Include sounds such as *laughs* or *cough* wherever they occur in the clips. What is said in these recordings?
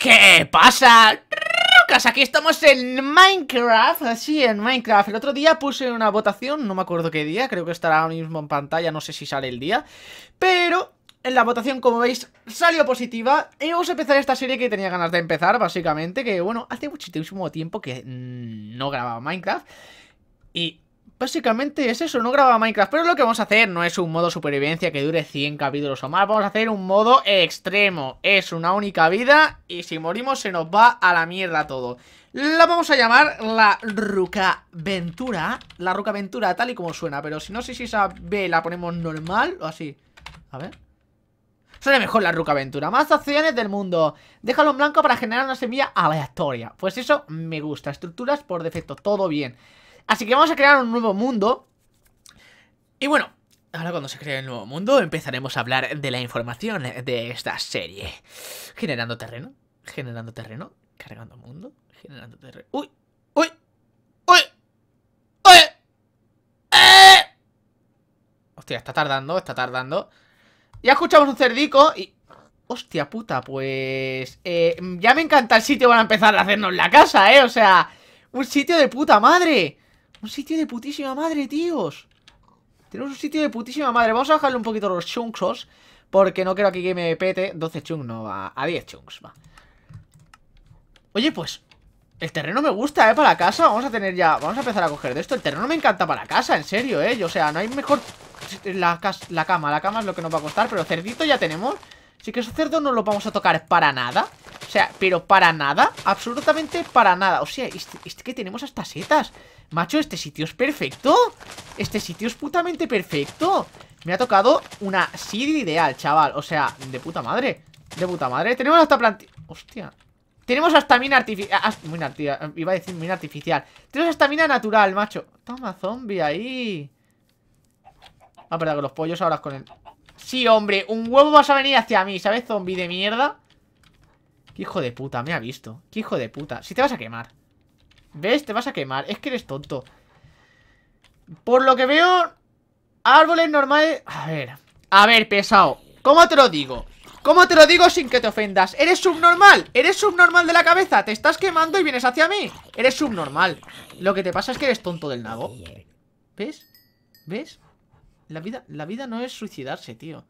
¿Qué pasa? rocas? aquí estamos en Minecraft, así en Minecraft El otro día puse una votación, no me acuerdo qué día, creo que estará ahora mismo en pantalla, no sé si sale el día Pero en la votación, como veis, salió positiva Y vamos a empezar esta serie que tenía ganas de empezar, básicamente Que bueno, hace muchísimo tiempo que no grababa Minecraft Y Básicamente es eso, no graba Minecraft, pero lo que vamos a hacer no es un modo supervivencia que dure 100 capítulos o más, vamos a hacer un modo extremo, es una única vida y si morimos se nos va a la mierda todo. La vamos a llamar la Rucaventura, la Rucaventura tal y como suena, pero si no sé si esa B la ponemos normal o así, a ver... Suena mejor la rucaventura. Más acciones del mundo. Déjalo en blanco para generar una semilla aleatoria. Pues eso me gusta. Estructuras por defecto. Todo bien. Así que vamos a crear un nuevo mundo. Y bueno, ahora cuando se cree el nuevo mundo empezaremos a hablar de la información de esta serie. Generando terreno, generando terreno, cargando mundo, generando terreno. ¡Uy! ¡Uy! ¡Uy! ¡Uy! ¡Eh! Hostia, está tardando, está tardando. Ya escuchamos un cerdico y... Hostia puta, pues... Eh, ya me encanta el sitio van a empezar a hacernos la casa, ¿eh? O sea, un sitio de puta madre. Un sitio de putísima madre, tíos Tenemos un sitio de putísima madre Vamos a bajarle un poquito los chunksos Porque no quiero aquí que me pete 12 chunks, no, a 10 chunks, va Oye, pues El terreno me gusta, eh, para la casa Vamos a tener ya, vamos a empezar a coger de esto El terreno me encanta para la casa, en serio, eh O sea, no hay mejor... La, cama, la cama es lo que nos va a costar Pero cerdito ya tenemos Así que ese cerdo no lo vamos a tocar para nada O sea, pero para nada Absolutamente para nada O sea, es, este, este que tenemos hasta setas Macho, este sitio es perfecto Este sitio es putamente perfecto Me ha tocado una seed ideal, chaval O sea, de puta madre De puta madre Tenemos hasta plant... Hostia Tenemos hasta mina artificial ah, ah, Mina Iba a decir mina artificial Tenemos hasta mina natural, macho Toma, zombie, ahí A ah, ver, que los pollos ahora con el... Sí, hombre, un huevo vas a venir hacia mí, ¿sabes? Zombie de mierda Qué hijo de puta, me ha visto Qué hijo de puta Si te vas a quemar ¿Ves? Te vas a quemar. Es que eres tonto. Por lo que veo, árboles normales... A ver. A ver, pesado. ¿Cómo te lo digo? ¿Cómo te lo digo sin que te ofendas? ¡Eres subnormal! ¡Eres subnormal de la cabeza! ¡Te estás quemando y vienes hacia mí! ¡Eres subnormal! Lo que te pasa es que eres tonto del nabo. ¿Ves? ¿Ves? La vida, la vida no es suicidarse, tío.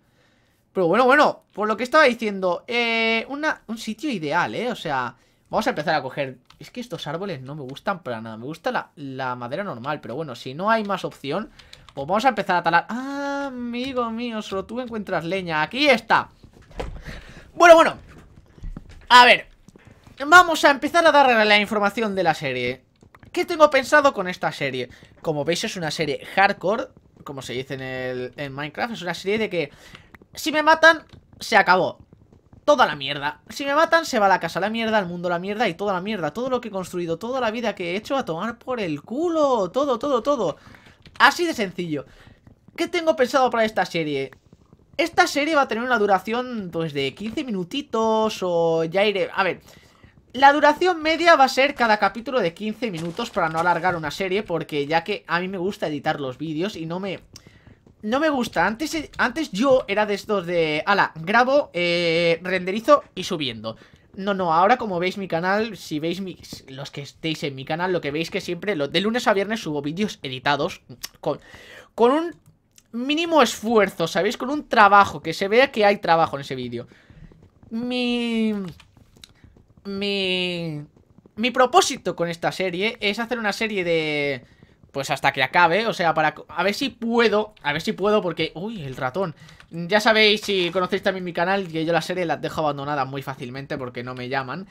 Pero bueno, bueno, por lo que estaba diciendo, eh, un sitio ideal, ¿eh? O sea, vamos a empezar a coger es que estos árboles no me gustan para nada. Me gusta la, madera normal. Pero bueno, si no hay más opción, pues vamos a empezar a talar. Ah, amigo mío, solo tú encuentras leña. Aquí está. Bueno, bueno. A ver. Vamos a empezar a darle la información de la serie. ¿Qué tengo pensado con esta serie? Como veis es una serie hardcore, como se dice en, en Minecraft, es una serie de que si me matan, se acabó toda la mierda. Si me matan, se va la casa la mierda, al mundo la mierda y toda la mierda. Todo lo que he construido, toda la vida que he hecho a tomar por el culo. Todo, todo, todo. Así de sencillo. ¿Qué tengo pensado para esta serie? Esta serie va a tener una duración, pues, de 15 minutitos o ya iré... A ver, la duración media va a ser cada capítulo de 15 minutos para no alargar una serie porque ya que a mí me gusta editar los vídeos y no me no me gusta. Antes, antes yo era de estos de... Ala, grabo, eh, renderizo y subiendo. No, no, ahora como veis mi canal, si veis los que estéis en mi canal, lo que veis que siempre de lunes a viernes subo vídeos editados con, con un mínimo esfuerzo, ¿sabéis? Con un trabajo, que se vea que hay trabajo en ese vídeo. Mi... Mi... Mi propósito con esta serie es hacer una serie de pues hasta que acabe, o sea, para... A ver si puedo, a ver si puedo porque... Uy, el ratón Ya sabéis, si conocéis también mi canal, que yo la serie las dejo abandonadas muy fácilmente porque no me llaman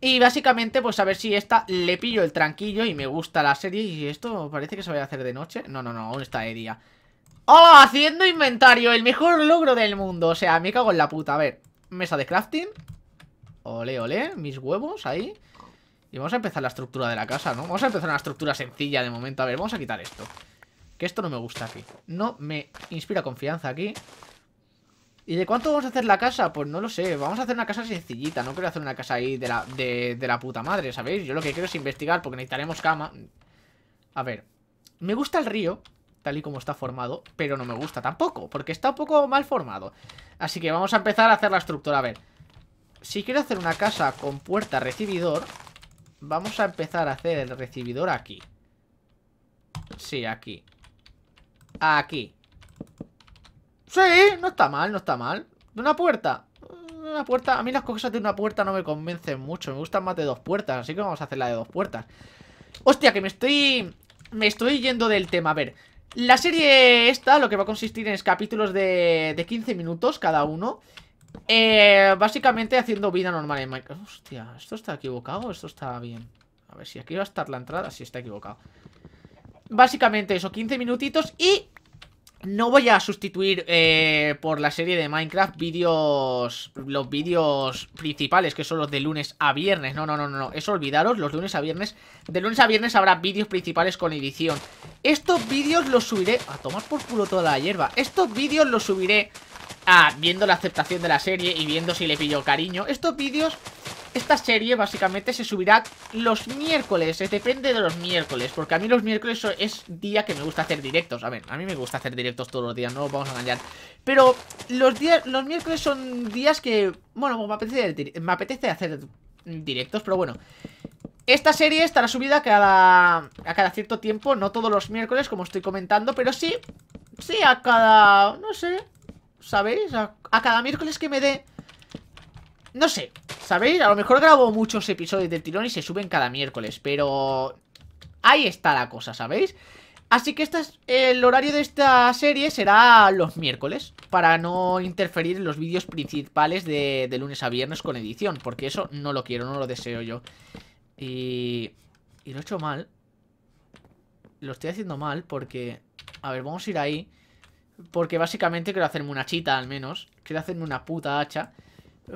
Y básicamente, pues a ver si esta le pillo el tranquillo y me gusta la serie Y esto parece que se va a hacer de noche No, no, no, aún está de día ¡Oh, Haciendo inventario, el mejor logro del mundo O sea, me cago en la puta, a ver Mesa de crafting Ole, ole, mis huevos ahí y vamos a empezar la estructura de la casa, ¿no? Vamos a empezar una estructura sencilla de momento. A ver, vamos a quitar esto. Que esto no me gusta aquí. No me inspira confianza aquí. ¿Y de cuánto vamos a hacer la casa? Pues no lo sé. Vamos a hacer una casa sencillita. No quiero hacer una casa ahí de la, puta madre, ¿sabéis? Yo lo que quiero es investigar porque necesitaremos cama. A ver. Me gusta el río, tal y como está formado, pero no me gusta tampoco, porque está un poco mal formado. Así que vamos a empezar a hacer la estructura. A ver, si quiero hacer una casa con puerta recibidor, Vamos a empezar a hacer el recibidor aquí. Sí, aquí. Aquí. Sí, no está mal, no está mal. De una puerta. una puerta. A mí las cosas de una puerta no me convencen mucho. Me gustan más de dos puertas. Así que vamos a hacer la de dos puertas. Hostia, que me estoy... Me estoy yendo del tema. A ver. La serie esta lo que va a consistir es capítulos de, de 15 minutos cada uno. Eh, básicamente haciendo vida normal en Minecraft. Hostia, ¿esto está equivocado esto está bien? A ver si aquí va a estar la entrada. Si está equivocado. Básicamente eso, 15 minutitos y... No voy a sustituir eh, por la serie de Minecraft vídeos, los vídeos principales, que son los de lunes a viernes. No, no, no, no, eso olvidaros, los lunes a viernes. De lunes a viernes habrá vídeos principales con edición. Estos vídeos los subiré... A tomar por culo toda la hierba. Estos vídeos los subiré Ah, viendo la aceptación de la serie y viendo si le pillo cariño. Estos vídeos, esta serie básicamente se subirá los miércoles, depende de los miércoles, porque a mí los miércoles es día que me gusta hacer directos. A ver, a mí me gusta hacer directos todos los días, no vamos a engañar. Pero los días, los miércoles son días que, bueno, me apetece, me apetece hacer directos, pero bueno... Esta serie estará subida cada, a cada cierto tiempo, no todos los miércoles como estoy comentando, pero sí, sí a cada, no sé, ¿Sabéis? A, cada miércoles que me dé... No sé, ¿sabéis? A lo mejor grabo muchos episodios del tirón y se suben cada miércoles, pero... Ahí está la cosa, ¿sabéis? Así que el horario de esta serie será los miércoles, para no interferir en los vídeos principales de, de, lunes a viernes con edición, porque eso no lo quiero, no lo deseo yo. Y, y lo he hecho mal. Lo estoy haciendo mal porque... A ver, vamos a ir ahí. Porque básicamente quiero hacerme una chita al menos. Quiero hacerme una puta hacha.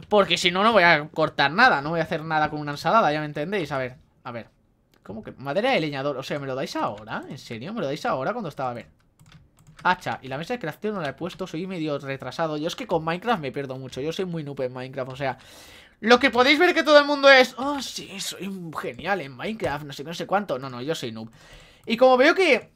Porque si no, no voy a cortar nada. No voy a hacer nada con una ensalada, ya me entendéis. A ver, a ver. ¿Cómo que? Madera de leñador. O sea, ¿me lo dais ahora? ¿En serio? ¿Me lo dais ahora cuando estaba? A ver. Hacha. Y la mesa de crafteo no la he puesto. Soy medio retrasado. Yo es que con Minecraft me pierdo mucho. Yo soy muy noob en Minecraft. O sea, lo que podéis ver que todo el mundo es... Oh, sí, soy genial en Minecraft. No sé, no sé cuánto. No, no, yo soy noob. Y como veo que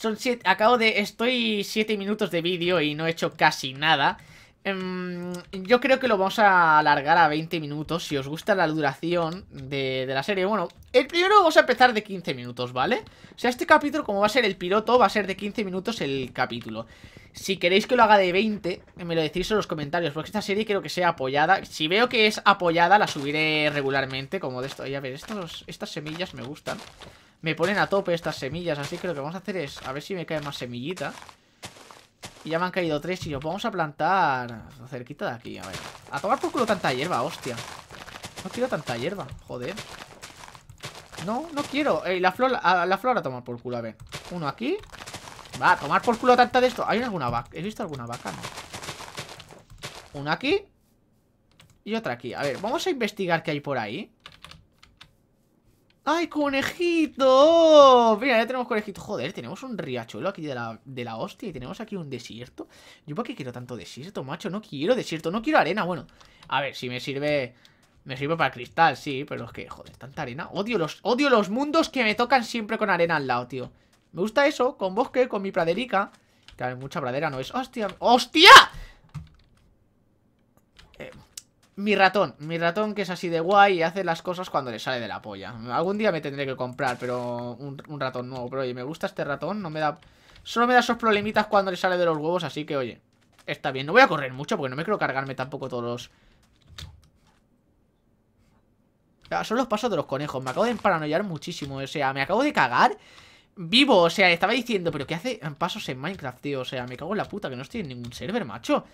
son siete, acabo de... Estoy 7 minutos de vídeo y no he hecho casi nada. Em, yo creo que lo vamos a alargar a 20 minutos Si os gusta la duración de, la serie Bueno, el primero vamos a empezar de 15 minutos, ¿vale? O sea, este capítulo, como va a ser el piloto Va a ser de 15 minutos el capítulo Si queréis que lo haga de 20 Me lo decís en los comentarios Porque esta serie quiero que sea apoyada Si veo que es apoyada, la subiré regularmente Como de esto, y a ver, estos, estas semillas me gustan me ponen a tope estas semillas, así que lo que vamos a hacer es a ver si me caen más semillitas. Y ya me han caído tres y los vamos a plantar cerquita de aquí, a ver. A tomar por culo tanta hierba, hostia. No quiero tanta hierba, joder. No, no quiero. la flor, a, la flor tomar por culo, a ver. Uno aquí. Va, a tomar por culo tanta de esto. ¿Hay alguna vaca? ¿He visto alguna vaca? No. Una aquí. Y otra aquí. A ver, vamos a investigar qué hay por ahí. ¡Ay, conejito! Mira, ya tenemos conejito. Joder, tenemos un riachuelo aquí de la, de hostia y tenemos aquí un desierto. ¿Yo para qué quiero tanto desierto, macho? No quiero desierto, no quiero arena. Bueno, a ver, si me sirve... Me sirve para cristal, sí, pero es que, joder, tanta arena. Odio los, odio los mundos que me tocan siempre con arena al lado, tío. Me gusta eso, con bosque, con mi praderica. que Claro, mucha pradera no es... ¡Hostia! ¡Hostia! Mi ratón, mi ratón que es así de guay y hace las cosas cuando le sale de la polla Algún día me tendré que comprar, pero un, ratón nuevo Pero oye, me gusta este ratón, no me da... Solo me da esos problemitas cuando le sale de los huevos, así que oye Está bien, no voy a correr mucho porque no me quiero cargarme tampoco todos los... Ah, son los pasos de los conejos, me acabo de paranoiar muchísimo, o sea, me acabo de cagar vivo, o sea, estaba diciendo, pero ¿qué hace pasos en Minecraft, tío? O sea, me cago en la puta, que no estoy en ningún server, macho.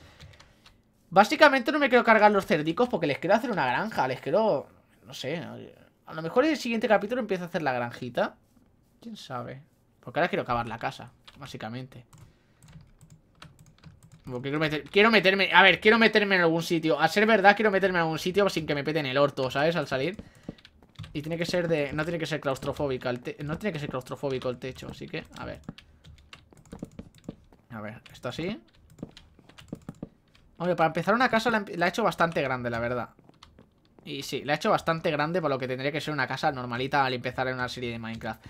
Básicamente no me quiero cargar los cerdicos porque les quiero hacer una granja. Les quiero... No sé. A lo mejor en el siguiente capítulo empiezo a hacer la granjita. ¿Quién sabe? Porque ahora quiero acabar la casa, básicamente. Porque quiero, meter... quiero meterme... A ver, quiero meterme en algún sitio. A ser verdad, quiero meterme en algún sitio sin que me peten el orto, ¿sabes? Al salir. Y tiene que ser de... No tiene que ser claustrofóbica No tiene que ser claustrofóbico el techo, así que... A ver. A ver, esto así. Hombre, para empezar una casa la, he hecho bastante grande, la verdad. Y sí, la he hecho bastante grande para lo que tendría que ser una casa normalita al empezar en una serie de Minecraft.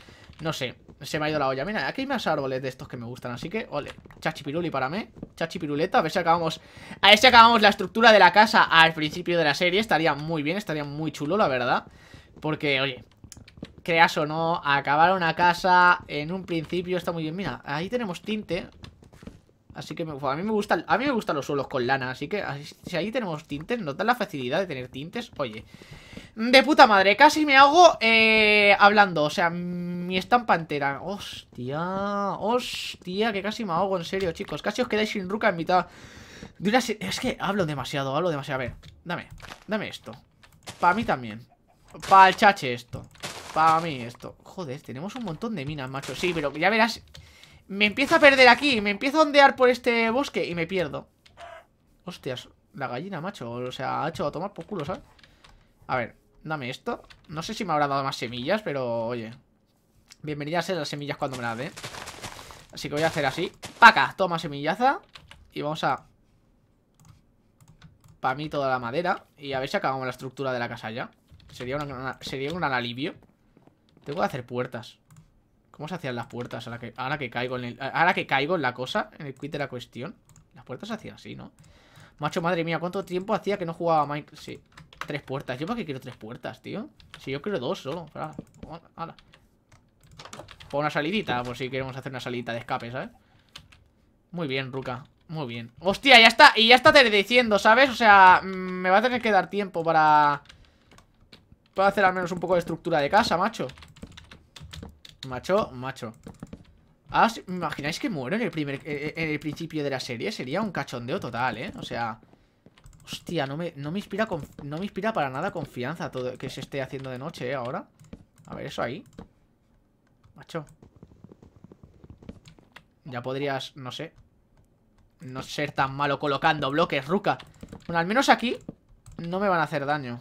No sé, se me ha ido la olla. Mira, aquí hay más árboles de estos que me gustan, así que, ole, chachipiruli para mí, chachipiruleta, a ver si acabamos, a ver si acabamos la estructura de la casa al principio de la serie, estaría muy bien, estaría muy chulo, la verdad, porque, oye, creas o no, acabar una casa en un principio está muy bien. Mira, ahí tenemos tinte, Así que a, mí me gusta, a mí me gustan los suelos con lana. Así que si ahí tenemos tintes, nos dan la facilidad de tener tintes. Oye, de puta madre, casi me hago eh, hablando. O sea, mi estampa entera. Hostia, hostia, que casi me ahogo, en serio, chicos. Casi os quedáis sin ruca en mitad de una Es que hablo demasiado, hablo demasiado. A ver, dame, dame esto. Para mí también. Para el chache esto. Para mí esto. Joder, tenemos un montón de minas, macho. Sí, pero ya verás... Me empiezo a perder aquí, me empiezo a ondear por este bosque y me pierdo. Hostias, la gallina, macho. O sea, ha hecho a tomar por culo, ¿sabes? A ver, dame esto. No sé si me habrá dado más semillas, pero oye. bienvenida a las semillas cuando me las den. Así que voy a hacer así. Paca, toma semillaza. Y vamos a... Para mí toda la madera. Y a ver si acabamos la estructura de la casa ya. Sería, sería un alivio. Tengo que hacer puertas. ¿Cómo se hacían las puertas ahora que, ahora que caigo en que caigo la cosa? En el quit de la cuestión. Las puertas se hacían así, ¿no? Macho, madre mía, ¿cuánto tiempo hacía que no jugaba Mike? Sí, tres puertas. ¿Yo para qué quiero tres puertas, tío? Si yo quiero dos solo. Para, una salidita, por si queremos hacer una salidita de escape, ¿sabes? Muy bien, Ruka. Muy bien. Hostia, ya está. Y ya está diciendo, ¿sabes? O sea, me va a tener que dar tiempo para... Para hacer al menos un poco de estructura de casa, macho. Macho, macho. Ah, imagináis que muero en el, primer, eh, eh, en el principio de la serie? Sería un cachondeo total, ¿eh? O sea... Hostia, no me, no me, inspira, no me inspira para nada confianza todo que se esté haciendo de noche, ¿eh? Ahora. A ver, eso ahí. Macho. Ya podrías, no sé. No ser tan malo colocando bloques, ruca. Bueno, al menos aquí no me van a hacer daño.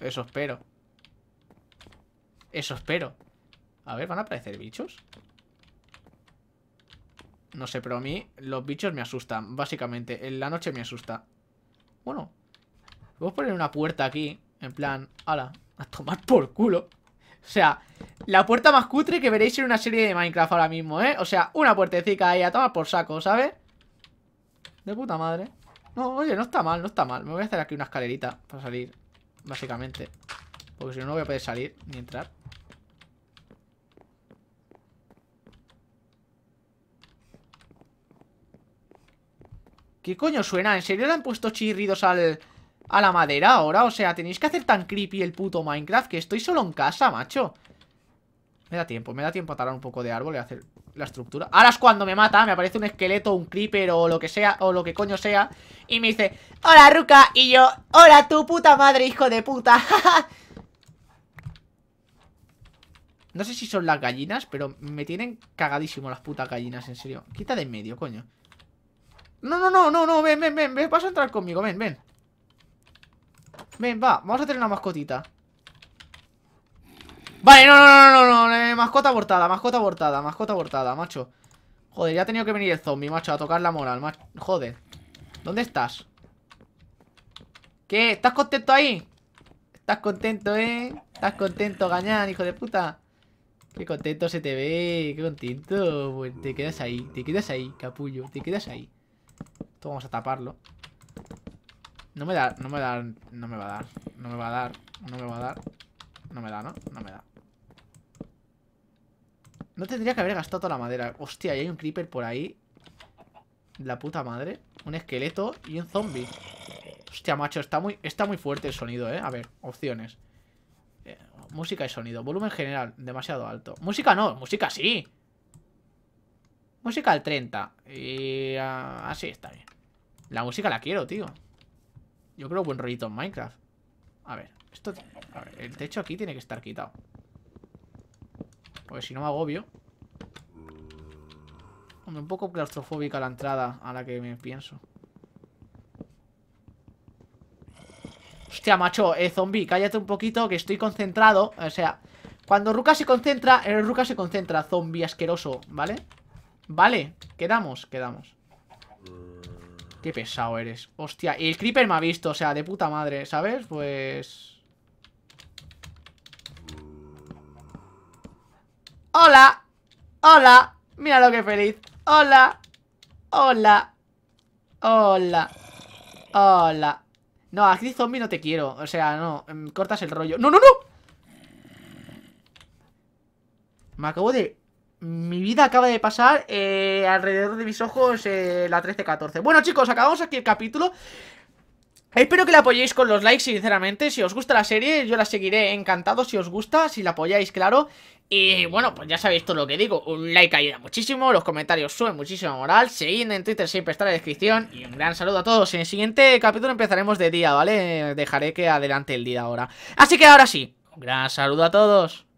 Eso espero. Eso espero. A ver, ¿van a aparecer bichos? No sé, pero a mí los bichos me asustan, básicamente. En la noche me asusta. Bueno, a poner una puerta aquí, en plan, ala, a tomar por culo. O sea, la puerta más cutre que veréis en una serie de Minecraft ahora mismo, ¿eh? O sea, una puertecita ahí a tomar por saco, ¿sabes? De puta madre. No, oye, no está mal, no está mal. Me voy a hacer aquí una escalerita para salir, básicamente. Porque si no, no voy a poder salir ni entrar. ¿Qué coño suena? ¿En serio le han puesto chirridos al, a la madera ahora? O sea, tenéis que hacer tan creepy el puto Minecraft que estoy solo en casa, macho. Me da tiempo, me da tiempo a talar un poco de árbol y hacer la estructura. Ahora es cuando me mata, me aparece un esqueleto, un creeper o lo que sea, o lo que coño sea. Y me dice, hola Ruca, y yo, hola tu puta madre, hijo de puta. *laughs* no sé si son las gallinas, pero me tienen cagadísimo las putas gallinas, en serio. Quita de en medio, coño. No, no, no, no, no, ven, ven, ven, ven, vas a entrar conmigo, ven, ven. Ven, va, vamos a tener una mascotita. Vale, no, no, no, no, no, eh, mascota abortada, mascota abortada, mascota abortada, macho. Joder, ya ha tenido que venir el zombie, macho, a tocar la moral, macho. Joder. ¿Dónde estás? ¿Qué? ¿Estás contento ahí? ¿Estás contento, eh? ¿Estás contento, gañán, hijo de puta? Qué contento se te ve, qué contento. Pues, te quedas ahí, te quedas ahí, capullo, te quedas ahí vamos a taparlo. No me da, no me da, no me va a dar. No me va a dar, no me va a dar. No me da, ¿no? No me da. No tendría que haber gastado toda la madera. Hostia, y hay un creeper por ahí. La puta madre. Un esqueleto y un zombie. Hostia, macho, está muy, está muy fuerte el sonido, ¿eh? A ver, opciones. Eh, música y sonido. Volumen general, demasiado alto. Música no, música sí. Música al 30. Y ah, así está bien. La música la quiero, tío. Yo creo buen rollito en Minecraft. A ver, esto... el techo aquí tiene que estar quitado. Porque si no me agobio. Hombre, un poco claustrofóbica la entrada a la que me pienso. Hostia, macho, eh, zombie, cállate un poquito que estoy concentrado. O sea, cuando Ruka se concentra, eh, Ruka se concentra, zombie asqueroso, ¿vale? Vale, quedamos, quedamos Qué pesado eres Hostia, y el creeper me ha visto, o sea, de puta madre, ¿sabes? Pues... ¡Hola! ¡Hola! Mira lo que feliz ¡Hola! ¡Hola! ¡Hola! ¡Hola! No, aquí zombie no te quiero O sea, no, em, cortas el rollo ¡No, no, no! Me acabo de mi vida acaba de pasar eh, alrededor de mis ojos eh, la 13-14. Bueno, chicos, acabamos aquí el capítulo. Espero que la apoyéis con los likes, sinceramente. Si os gusta la serie, yo la seguiré encantado si os gusta, si la apoyáis, claro. Y bueno, pues ya sabéis todo lo que digo. Un like ayuda muchísimo, los comentarios suben muchísimo moral. Seguidme en Twitter, siempre está en la descripción. Y un gran saludo a todos. En el siguiente capítulo empezaremos de día, ¿vale? Dejaré que adelante el día ahora. Así que ahora sí, un gran saludo a todos.